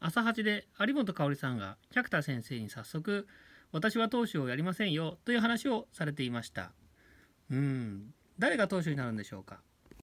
朝八で有本香さんが百田先生に早速「私は投手をやりませんよ」という話をされていましたうん誰が投手になるんでしょうか